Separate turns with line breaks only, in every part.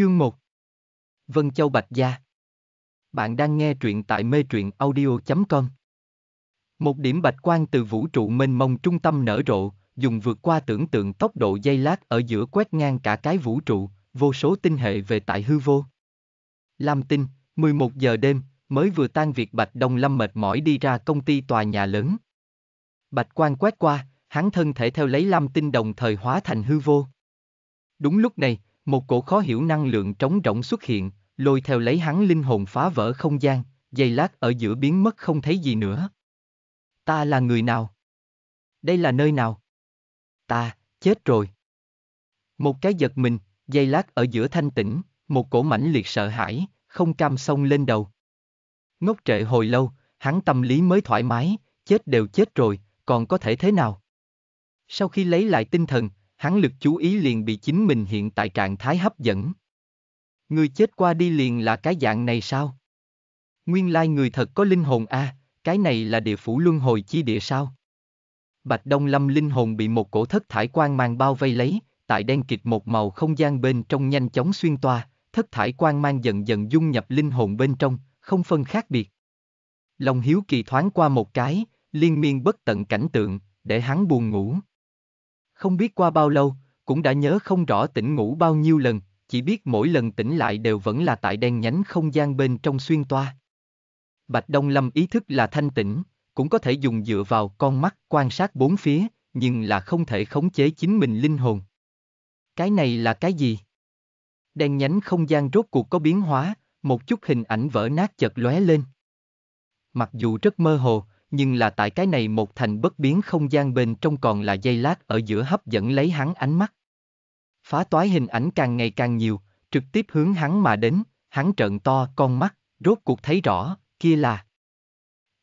Chương 1 Vân Châu Bạch Gia Bạn đang nghe truyện tại mê truyện audio.com Một điểm bạch quang từ vũ trụ mênh mông trung tâm nở rộ, dùng vượt qua tưởng tượng tốc độ dây lát ở giữa quét ngang cả cái vũ trụ, vô số tinh hệ về tại hư vô. Lam Tinh, 11 giờ đêm, mới vừa tan việc Bạch Đông Lâm mệt mỏi đi ra công ty tòa nhà lớn. Bạch Quang quét qua, hắn thân thể theo lấy Lam Tinh đồng thời hóa thành hư vô. Đúng lúc này, một cổ khó hiểu năng lượng trống rỗng xuất hiện, lôi theo lấy hắn linh hồn phá vỡ không gian, giây lát ở giữa biến mất không thấy gì nữa. Ta là người nào? Đây là nơi nào? Ta, chết rồi. Một cái giật mình, giây lát ở giữa thanh tĩnh, một cổ mãnh liệt sợ hãi, không cam sông lên đầu. Ngốc trệ hồi lâu, hắn tâm lý mới thoải mái, chết đều chết rồi, còn có thể thế nào? Sau khi lấy lại tinh thần, hắn lực chú ý liền bị chính mình hiện tại trạng thái hấp dẫn. Người chết qua đi liền là cái dạng này sao? Nguyên lai người thật có linh hồn a, à, cái này là địa phủ luân hồi chi địa sao? Bạch Đông Lâm linh hồn bị một cổ thất thải quang mang bao vây lấy, tại đen kịt một màu không gian bên trong nhanh chóng xuyên toa, thất thải quang mang dần dần dung nhập linh hồn bên trong, không phân khác biệt. Lòng hiếu kỳ thoáng qua một cái, liên miên bất tận cảnh tượng, để hắn buồn ngủ. Không biết qua bao lâu, cũng đã nhớ không rõ tỉnh ngủ bao nhiêu lần, chỉ biết mỗi lần tỉnh lại đều vẫn là tại đen nhánh không gian bên trong xuyên toa. Bạch Đông Lâm ý thức là thanh tĩnh, cũng có thể dùng dựa vào con mắt quan sát bốn phía, nhưng là không thể khống chế chính mình linh hồn. Cái này là cái gì? Đen nhánh không gian rốt cuộc có biến hóa, một chút hình ảnh vỡ nát chợt lóe lên. Mặc dù rất mơ hồ, nhưng là tại cái này một thành bất biến không gian bên trong còn là dây lát ở giữa hấp dẫn lấy hắn ánh mắt. Phá toái hình ảnh càng ngày càng nhiều, trực tiếp hướng hắn mà đến, hắn trợn to con mắt, rốt cuộc thấy rõ, kia là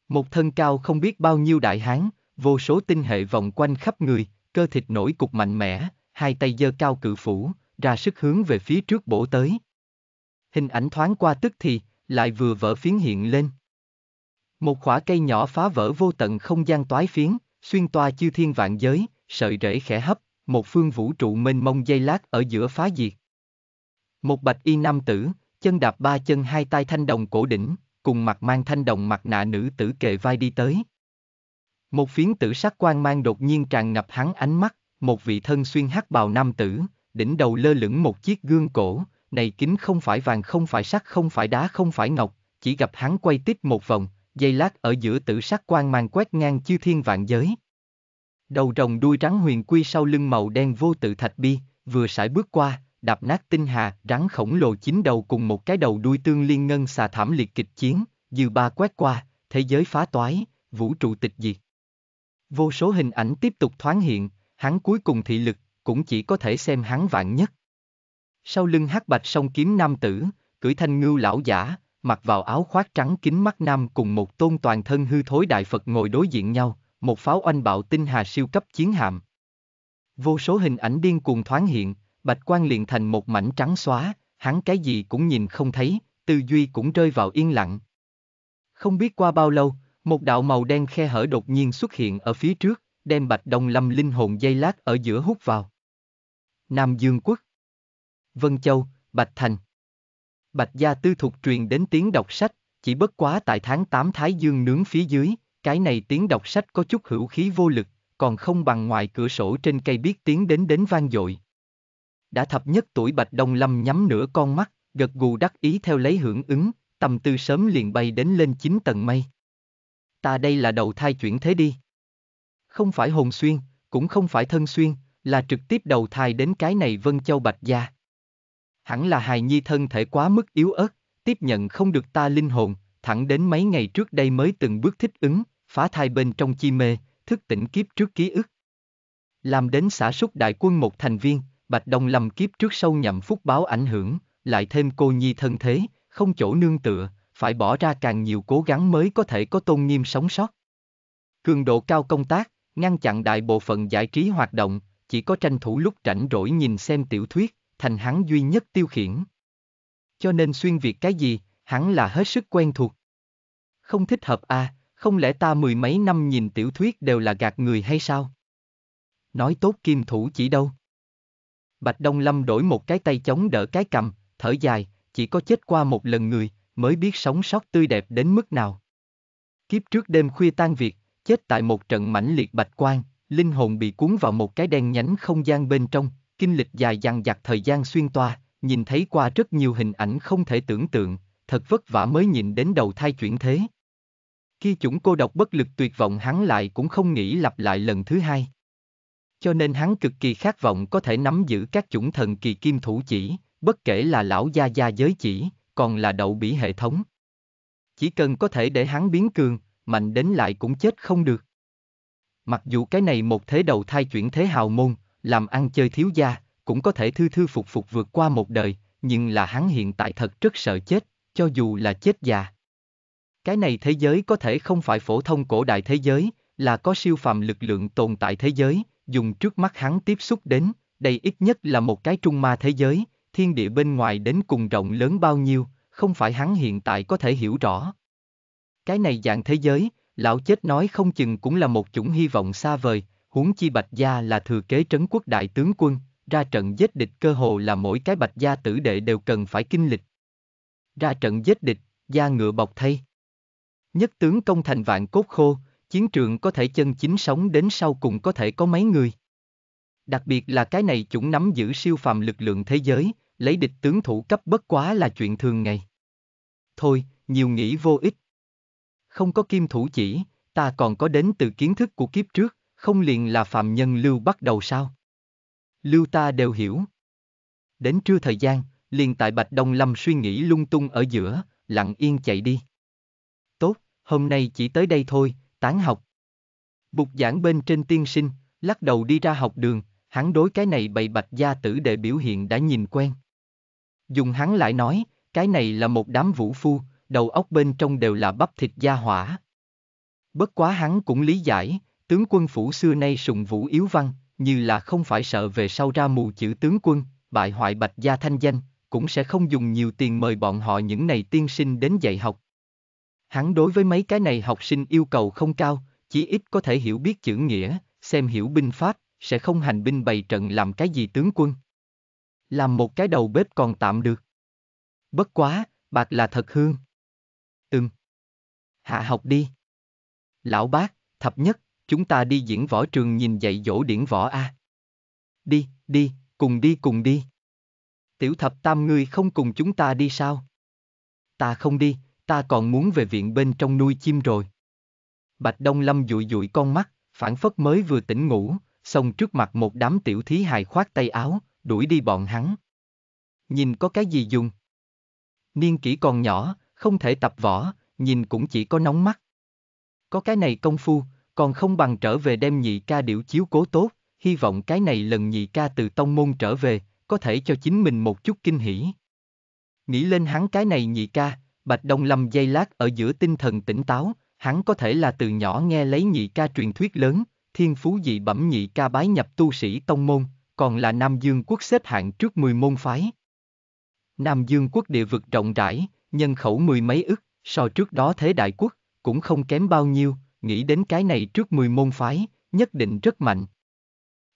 một thân cao không biết bao nhiêu đại hán, vô số tinh hệ vòng quanh khắp người, cơ thịt nổi cục mạnh mẽ, hai tay giơ cao cự phủ, ra sức hướng về phía trước bổ tới. Hình ảnh thoáng qua tức thì, lại vừa vỡ phiến hiện lên. Một khỏa cây nhỏ phá vỡ vô tận không gian toái phiến, xuyên toa chư thiên vạn giới, sợi rễ khẽ hấp, một phương vũ trụ mênh mông dây lát ở giữa phá diệt. Một bạch y nam tử, chân đạp ba chân hai tay thanh đồng cổ đỉnh, cùng mặt mang thanh đồng mặt nạ nữ tử kề vai đi tới. Một phiến tử sắc quan mang đột nhiên tràn ngập hắn ánh mắt, một vị thân xuyên hắc bào nam tử, đỉnh đầu lơ lửng một chiếc gương cổ, này kính không phải vàng không phải sắt không phải đá không phải ngọc, chỉ gặp hắn quay tít một vòng, dây lát ở giữa tử sắc quang mang quét ngang chư thiên vạn giới. Đầu rồng đuôi trắng huyền quy sau lưng màu đen vô tự thạch bi, vừa sải bước qua, đạp nát tinh hà, rắn khổng lồ chín đầu cùng một cái đầu đuôi tương liên ngân xà thảm liệt kịch chiến, dư ba quét qua, thế giới phá toái, vũ trụ tịch diệt. Vô số hình ảnh tiếp tục thoáng hiện, hắn cuối cùng thị lực, cũng chỉ có thể xem hắn vạn nhất. Sau lưng hát bạch sông kiếm nam tử, cưỡi thanh ngưu lão giả, mặc vào áo khoác trắng kính mắt nam cùng một tôn toàn thân hư thối đại Phật ngồi đối diện nhau, một pháo oanh bạo tinh hà siêu cấp chiến hạm. Vô số hình ảnh điên cuồng thoáng hiện, bạch quan liền thành một mảnh trắng xóa, hắn cái gì cũng nhìn không thấy, tư duy cũng rơi vào yên lặng. Không biết qua bao lâu, một đạo màu đen khe hở đột nhiên xuất hiện ở phía trước, đem bạch đông lâm linh hồn dây lát ở giữa hút vào. Nam Dương Quốc Vân Châu, Bạch Thành Bạch Gia Tư thuộc truyền đến tiếng đọc sách, chỉ bất quá tại tháng 8 Thái Dương nướng phía dưới, cái này tiếng đọc sách có chút hữu khí vô lực, còn không bằng ngoài cửa sổ trên cây biết tiếng đến đến vang dội. Đã thập nhất tuổi Bạch Đông Lâm nhắm nửa con mắt, gật gù đắc ý theo lấy hưởng ứng, tầm tư sớm liền bay đến lên chín tầng mây. Ta đây là đầu thai chuyển thế đi. Không phải hồn xuyên, cũng không phải thân xuyên, là trực tiếp đầu thai đến cái này Vân Châu Bạch Gia hẳn là hài nhi thân thể quá mức yếu ớt, tiếp nhận không được ta linh hồn, thẳng đến mấy ngày trước đây mới từng bước thích ứng, phá thai bên trong chi mê, thức tỉnh kiếp trước ký ức. Làm đến xã súc đại quân một thành viên, Bạch Đông lầm kiếp trước sâu nhậm phúc báo ảnh hưởng, lại thêm cô nhi thân thế, không chỗ nương tựa, phải bỏ ra càng nhiều cố gắng mới có thể có tôn nghiêm sống sót. Cường độ cao công tác, ngăn chặn đại bộ phận giải trí hoạt động, chỉ có tranh thủ lúc rảnh rỗi nhìn xem tiểu thuyết, thành hắn duy nhất tiêu khiển. Cho nên xuyên việc cái gì, hắn là hết sức quen thuộc. Không thích hợp à, không lẽ ta mười mấy năm nhìn tiểu thuyết đều là gạt người hay sao? Nói tốt kim thủ chỉ đâu. Bạch Đông Lâm đổi một cái tay chống đỡ cái cầm, thở dài, chỉ có chết qua một lần người, mới biết sống sót tươi đẹp đến mức nào. Kiếp trước đêm khuya tan việc, chết tại một trận mãnh liệt bạch quang, linh hồn bị cuốn vào một cái đen nhánh không gian bên trong, kinh lịch dài dằng dặc thời gian xuyên toa, nhìn thấy qua rất nhiều hình ảnh không thể tưởng tượng, thật vất vả mới nhìn đến đầu thai chuyển thế. Khi chủng cô độc bất lực tuyệt vọng hắn lại cũng không nghĩ lặp lại lần thứ hai. Cho nên hắn cực kỳ khát vọng có thể nắm giữ các chủng thần kỳ kim thủ chỉ, bất kể là lão gia gia giới chỉ, còn là đậu bỉ hệ thống. Chỉ cần có thể để hắn biến cường, mạnh đến lại cũng chết không được. Mặc dù cái này một thế đầu thai chuyển thế hào môn, làm ăn chơi thiếu gia, cũng có thể thư thư phục phục vượt qua một đời, nhưng là hắn hiện tại thật rất sợ chết, cho dù là chết già. Cái này thế giới có thể không phải phổ thông cổ đại thế giới, là có siêu phàm lực lượng tồn tại thế giới, dùng trước mắt hắn tiếp xúc đến, đây ít nhất là một cái trung ma thế giới, thiên địa bên ngoài đến cùng rộng lớn bao nhiêu, không phải hắn hiện tại có thể hiểu rõ. Cái này dạng thế giới, lão chết nói không chừng cũng là một chủng hy vọng xa vời, huống chi Bạch Gia là thừa kế trấn quốc đại tướng quân, ra trận giết địch cơ hồ là mỗi cái Bạch Gia tử đệ đều cần phải kinh lịch. Ra trận giết địch, gia ngựa bọc thay. Nhất tướng công thành vạn cốt khô, chiến trường có thể chân chính sống đến sau cùng có thể có mấy người. Đặc biệt là cái này chúng nắm giữ siêu phàm lực lượng thế giới, lấy địch tướng thủ cấp bất quá là chuyện thường ngày. Thôi, nhiều nghĩ vô ích. Không có kim thủ chỉ, ta còn có đến từ kiến thức của kiếp trước. Không liền là phạm nhân lưu bắt đầu sao? Lưu ta đều hiểu. Đến trưa thời gian, liền tại Bạch Đông Lâm suy nghĩ lung tung ở giữa, lặng yên chạy đi. Tốt, hôm nay chỉ tới đây thôi, tán học. Bục giảng bên trên tiên sinh, lắc đầu đi ra học đường, hắn đối cái này bày bạch gia tử để biểu hiện đã nhìn quen. Dùng hắn lại nói, cái này là một đám vũ phu, đầu óc bên trong đều là bắp thịt gia hỏa. Bất quá hắn cũng lý giải, tướng quân phủ xưa nay sùng vũ yếu văn, như là không phải sợ về sau ra mù chữ tướng quân, bại hoại bạch gia thanh danh, cũng sẽ không dùng nhiều tiền mời bọn họ những này tiên sinh đến dạy học. Hắn đối với mấy cái này học sinh yêu cầu không cao, chỉ ít có thể hiểu biết chữ nghĩa, xem hiểu binh pháp, sẽ không hành binh bày trận làm cái gì tướng quân. Làm một cái đầu bếp còn tạm được. Bất quá, bạc là thật hương. Ừm. Hạ học đi. Lão bác, thập nhất, chúng ta đi diễn võ trường nhìn dạy dỗ điển võ a. À. Đi, đi, cùng đi cùng đi. Tiểu thập tam ngươi không cùng chúng ta đi sao? Ta không đi, ta còn muốn về viện bên trong nuôi chim rồi. Bạch Đông Lâm dụi dụi con mắt, phản phất mới vừa tỉnh ngủ, xông trước mặt một đám tiểu thí hài khoát tay áo, đuổi đi bọn hắn. Nhìn có cái gì dùng? Niên kỷ còn nhỏ, không thể tập võ, nhìn cũng chỉ có nóng mắt. Có cái này công phu, còn không bằng trở về đem nhị ca điểu chiếu cố tốt, hy vọng cái này lần nhị ca từ tông môn trở về, có thể cho chính mình một chút kinh hỉ. Nghĩ lên hắn cái này nhị ca, Bạch Đông Lâm dây lát ở giữa tinh thần tỉnh táo, hắn có thể là từ nhỏ nghe lấy nhị ca truyền thuyết lớn, thiên phú dị bẩm nhị ca bái nhập tu sĩ tông môn, còn là Nam Dương quốc xếp hạng trước 10 môn phái. Nam Dương quốc địa vực rộng rãi, nhân khẩu mười mấy ức, so trước đó thế đại quốc, cũng không kém bao nhiêu, nghĩ đến cái này trước 10 môn phái, nhất định rất mạnh.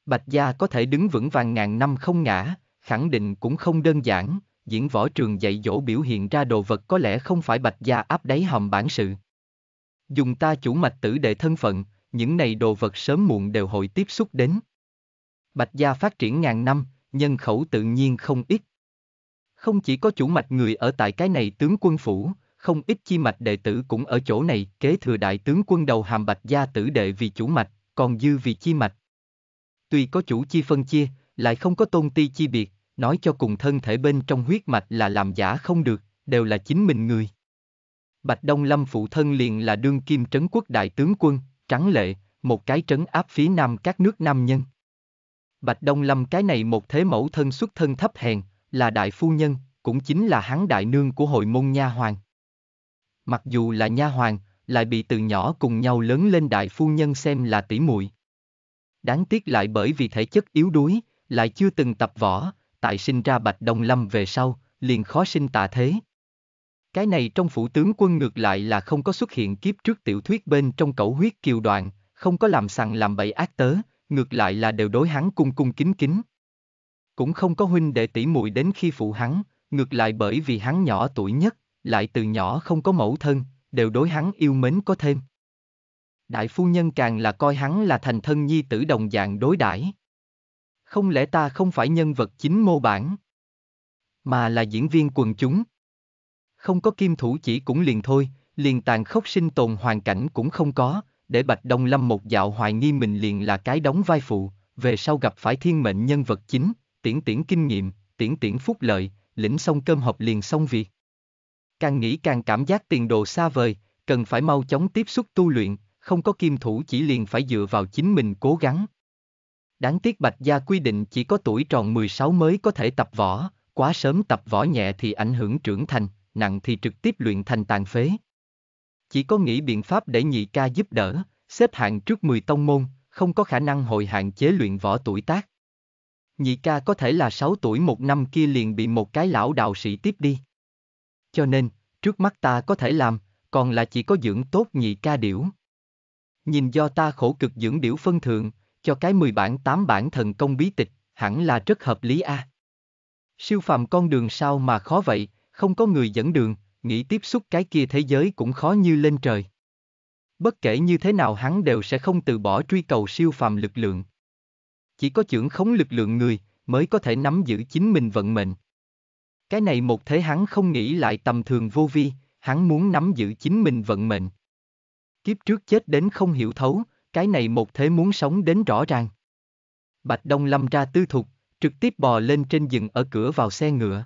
Bạch Gia có thể đứng vững vàng ngàn năm không ngã, khẳng định cũng không đơn giản, diễn võ trường dạy dỗ biểu hiện ra đồ vật có lẽ không phải Bạch Gia áp đáy hòm bản sự. Dùng ta chủ mạch tử đệ thân phận, những này đồ vật sớm muộn đều hội tiếp xúc đến. Bạch Gia phát triển ngàn năm, nhân khẩu tự nhiên không ít. Không chỉ có chủ mạch người ở tại cái này tướng quân phủ, không ít chi mạch đệ tử cũng ở chỗ này kế thừa đại tướng quân đầu hàm bạch gia tử đệ vì chủ mạch, còn dư vì chi mạch. Tuy có chủ chi phân chia, lại không có tôn ti chi biệt, nói cho cùng thân thể bên trong huyết mạch là làm giả không được, đều là chính mình người. Bạch Đông Lâm phụ thân liền là đương kim trấn quốc đại tướng quân, trắng lệ, một cái trấn áp phía nam các nước nam nhân. Bạch Đông Lâm cái này một thế mẫu thân xuất thân thấp hèn, là đại phu nhân, cũng chính là hắn đại nương của hội môn nha hoàng mặc dù là nha hoàng, lại bị từ nhỏ cùng nhau lớn lên đại phu nhân xem là tỷ muội. Đáng tiếc lại bởi vì thể chất yếu đuối, lại chưa từng tập võ, tại sinh ra Bạch Đồng Lâm về sau, liền khó sinh tạ thế. Cái này trong phủ tướng quân ngược lại là không có xuất hiện kiếp trước tiểu thuyết bên trong cẩu huyết kiều đoạn, không có làm sằng làm bậy ác tớ, ngược lại là đều đối hắn cung cung kính kính. Cũng không có huynh đệ tỷ muội đến khi phụ hắn, ngược lại bởi vì hắn nhỏ tuổi nhất, lại từ nhỏ không có mẫu thân, đều đối hắn yêu mến có thêm. Đại phu nhân càng là coi hắn là thành thân nhi tử đồng dạng đối đãi. Không lẽ ta không phải nhân vật chính mô bản, mà là diễn viên quần chúng. Không có kim thủ chỉ cũng liền thôi, liền tàn khốc sinh tồn hoàn cảnh cũng không có, để Bạch Đông Lâm một dạo hoài nghi mình liền là cái đóng vai phụ, về sau gặp phải thiên mệnh nhân vật chính, tiễn tiễn kinh nghiệm, tiễn tiễn phúc lợi, lĩnh xong cơm hộp liền xong việc càng nghĩ càng cảm giác tiền đồ xa vời, cần phải mau chóng tiếp xúc tu luyện, không có kim thủ chỉ liền phải dựa vào chính mình cố gắng. Đáng tiếc Bạch Gia quy định chỉ có tuổi tròn 16 mới có thể tập võ, quá sớm tập võ nhẹ thì ảnh hưởng trưởng thành, nặng thì trực tiếp luyện thành tàn phế. Chỉ có nghĩ biện pháp để nhị ca giúp đỡ, xếp hạng trước 10 tông môn, không có khả năng hồi hạn chế luyện võ tuổi tác. Nhị ca có thể là 6 tuổi một năm kia liền bị một cái lão đạo sĩ tiếp đi. Cho nên, trước mắt ta có thể làm, còn là chỉ có dưỡng tốt nhị ca điểu. Nhìn do ta khổ cực dưỡng điểu phân thượng, cho cái 10 bản 8 bản thần công bí tịch, hẳn là rất hợp lý a. À. Siêu phàm con đường sao mà khó vậy, không có người dẫn đường, nghĩ tiếp xúc cái kia thế giới cũng khó như lên trời. Bất kể như thế nào hắn đều sẽ không từ bỏ truy cầu siêu phàm lực lượng. Chỉ có trưởng khống lực lượng người mới có thể nắm giữ chính mình vận mệnh. Cái này một thế hắn không nghĩ lại tầm thường vô vi, hắn muốn nắm giữ chính mình vận mệnh. Kiếp trước chết đến không hiểu thấu, cái này một thế muốn sống đến rõ ràng. Bạch Đông Lâm ra tư thục, trực tiếp bò lên trên dừng ở cửa vào xe ngựa.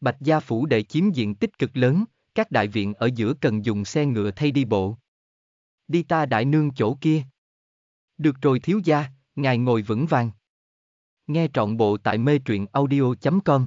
Bạch Gia Phủ để chiếm diện tích cực lớn, các đại viện ở giữa cần dùng xe ngựa thay đi bộ. Đi ta đại nương chỗ kia. Được rồi thiếu gia, ngài ngồi vững vàng. Nghe trọn bộ tại mê truyện audio.com